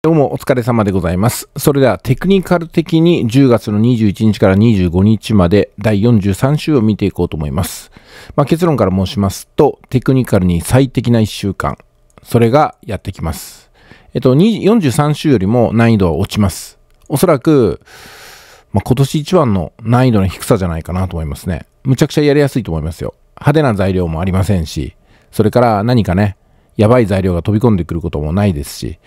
どうもお疲れ様でございます。それではテクニカル的に10月の21日から25日まで第43週を見ていこうと思います。まあ、結論から申しますと、テクニカルに最適な1週間、それがやってきます。えっと、43週よりも難易度は落ちます。おそらく、まあ、今年一番の難易度の低さじゃないかなと思いますね。むちゃくちゃやりやすいと思いますよ。派手な材料もありませんし、それから何かね、やばい材料が飛び込んでくることもないですし、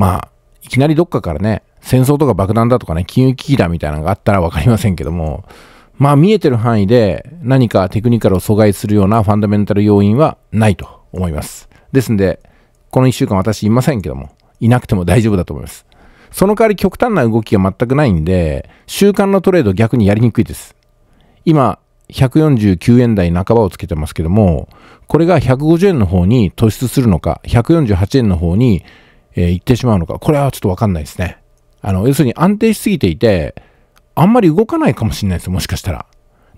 まあ、いきなりどっかからね、戦争とか爆弾だとかね、金融危機だみたいなのがあったら分かりませんけども、まあ見えてる範囲で何かテクニカルを阻害するようなファンダメンタル要因はないと思います。ですんで、この1週間私いませんけども、いなくても大丈夫だと思います。その代わり極端な動きが全くないんで、習慣のトレード逆にやりにくいです。今、149円台半ばをつけてますけども、これが150円の方に突出するのか、148円の方にえー、行ってしまうのか、これはちょっとわかんないですね。あの、要するに安定しすぎていて、あんまり動かないかもしれないですよ、もしかしたら。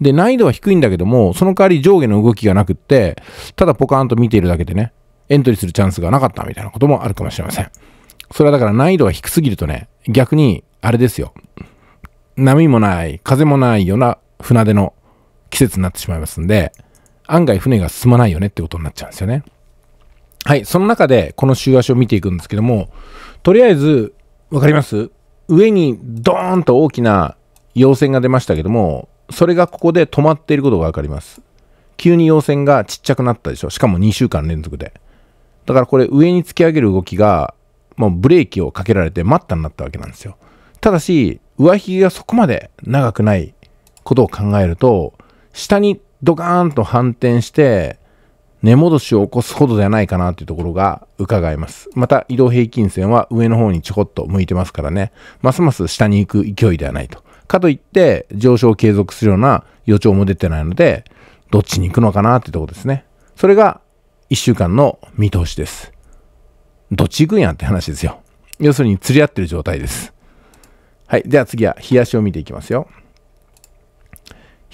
で、難易度は低いんだけども、その代わり上下の動きがなくって、ただポカーンと見ているだけでね、エントリーするチャンスがなかったみたいなこともあるかもしれません。それはだから難易度が低すぎるとね、逆に、あれですよ。波もない、風もないような船出の季節になってしまいますんで、案外船が進まないよねってことになっちゃうんですよね。はい、その中でこの週足を見ていくんですけども、とりあえず、わかります上にドーンと大きな陽線が出ましたけども、それがここで止まっていることがわかります。急に陽線がちっちゃくなったでしょ。しかも2週間連続で。だからこれ上に突き上げる動きが、もうブレーキをかけられて待ったになったわけなんですよ。ただし、上髭がそこまで長くないことを考えると、下にドカーンと反転して、根戻しを起こすほどではないかなというところが伺えます。また移動平均線は上の方にちょこっと向いてますからね、ますます下に行く勢いではないと。かといって上昇を継続するような予兆も出てないので、どっちに行くのかなってとこですね。それが1週間の見通しです。どっち行くんやって話ですよ。要するに釣り合ってる状態です。はい。では次は冷やしを見ていきますよ。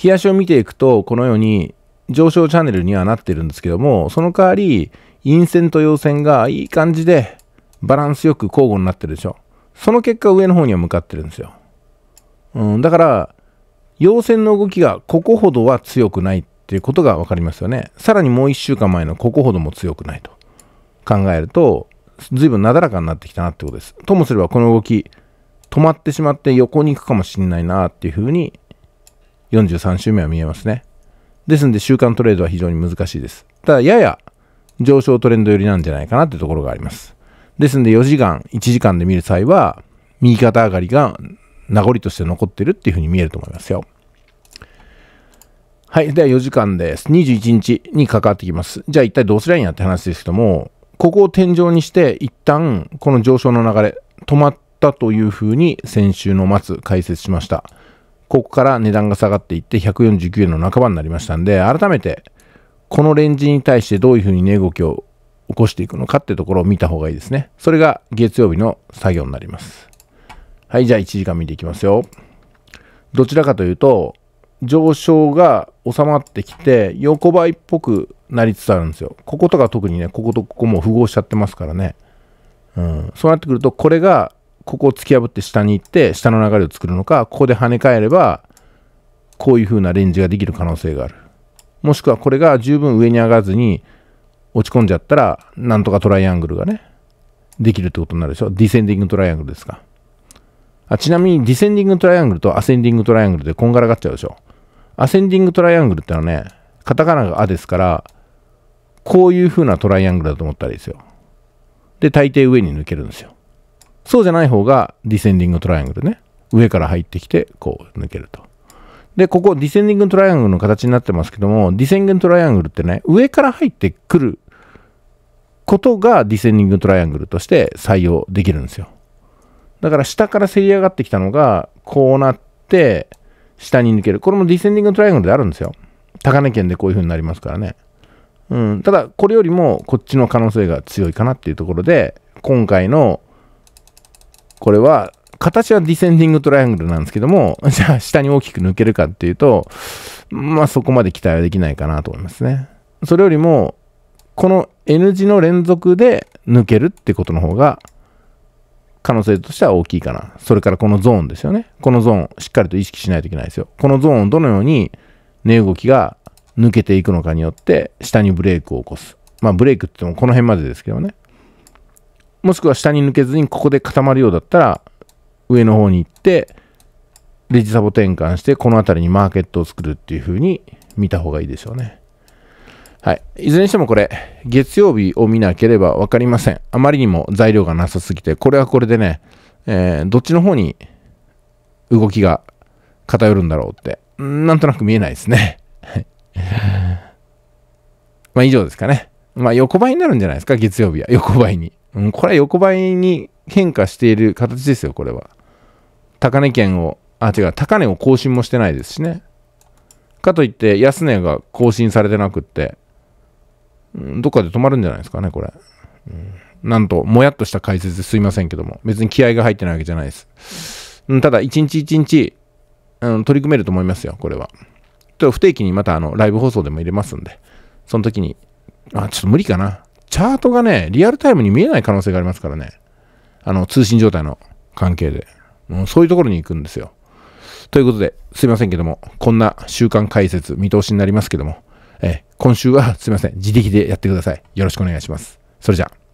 冷やしを見ていくと、このように上昇チャンネルにはなってるんですけども、その代わり、陰線と陽線がいい感じでバランスよく交互になってるでしょ。その結果上の方には向かってるんですよ。うん、だから、陽線の動きがここほどは強くないっていうことが分かりますよね。さらにもう1週間前のここほども強くないと考えると、随分なだらかになってきたなってことです。ともすればこの動き、止まってしまって横に行くかもしんないなっていうふうに、43週目は見えますね。ですんで週間トレードは非常に難しいです。ただ、やや上昇トレンド寄りなんじゃないかなってところがあります。ですんで4時間、1時間で見る際は、右肩上がりが名残として残ってるっていうふうに見えると思いますよ。はい。では4時間です。21日に関わってきます。じゃあ一体どうすりゃいいんやって話ですけども、ここを天井にして一旦この上昇の流れ止まったというふうに先週の末解説しました。ここから値段が下がっていって149円の半ばになりましたんで、改めてこのレンジに対してどういうふうに値動きを起こしていくのかってところを見た方がいいですね。それが月曜日の作業になります。はい、じゃあ1時間見ていきますよ。どちらかというと、上昇が収まってきて、横ばいっぽくなりつつあるんですよ。こことか特にね、こことここも符合しちゃってますからね。うん、そうなってくると、これがここを突き破って下に行って下の流れを作るのかここで跳ね返ればこういう風なレンジができる可能性があるもしくはこれが十分上に上がらずに落ち込んじゃったらなんとかトライアングルがねできるってことになるでしょディセンディングトライアングルですかあちなみにディセンディングトライアングルとアセンディングトライアングルでこんがらがっちゃうでしょアセンディングトライアングルってのはねカタカナが「あ」ですからこういう風なトライアングルだと思ったらいいですよで大抵上に抜けるんですよそうじゃない方がディセンディングトライアングルね。上から入ってきて、こう抜けると。で、ここディセンディングトライアングルの形になってますけども、ディセンディングトライアングルってね、上から入ってくることがディセンディングトライアングルとして採用できるんですよ。だから下からせり上がってきたのが、こうなって、下に抜ける。これもディセンディングトライアングルであるんですよ。高値圏でこういう風になりますからね。うん、ただ、これよりもこっちの可能性が強いかなっていうところで、今回のこれは、形はディセンディングトライアングルなんですけども、じゃあ下に大きく抜けるかっていうと、まあそこまで期待はできないかなと思いますね。それよりも、この N 字の連続で抜けるってことの方が、可能性としては大きいかな。それからこのゾーンですよね。このゾーン、しっかりと意識しないといけないですよ。このゾーンをどのように値動きが抜けていくのかによって、下にブレークを起こす。まあブレークって言ってもこの辺までですけどね。もしくは下に抜けずにここで固まるようだったら、上の方に行って、レジサボ転換して、この辺りにマーケットを作るっていう風に見た方がいいでしょうね。はい。いずれにしてもこれ、月曜日を見なければわかりません。あまりにも材料がなさすぎて、これはこれでね、えー、どっちの方に動きが偏るんだろうって、なんとなく見えないですね。まあ以上ですかね。まあ横ばいになるんじゃないですか、月曜日は。横ばいに。うん、これは横ばいに変化している形ですよ、これは。高値圏を、あ、違う、高値を更新もしてないですしね。かといって、安値が更新されてなくって、うん、どっかで止まるんじゃないですかね、これ。うん、なんと、もやっとした解説ですいませんけども、別に気合が入ってないわけじゃないです。うん、ただ、一日一日、うん、取り組めると思いますよ、これは。と不定期にまたあのライブ放送でも入れますんで、その時に、あ、ちょっと無理かな。チャートがね、リアルタイムに見えない可能性がありますからね。あの、通信状態の関係で。うん、そういうところに行くんですよ。ということで、すいませんけども、こんな週間解説、見通しになりますけども、え今週はすいません、自力でやってください。よろしくお願いします。それじゃあ。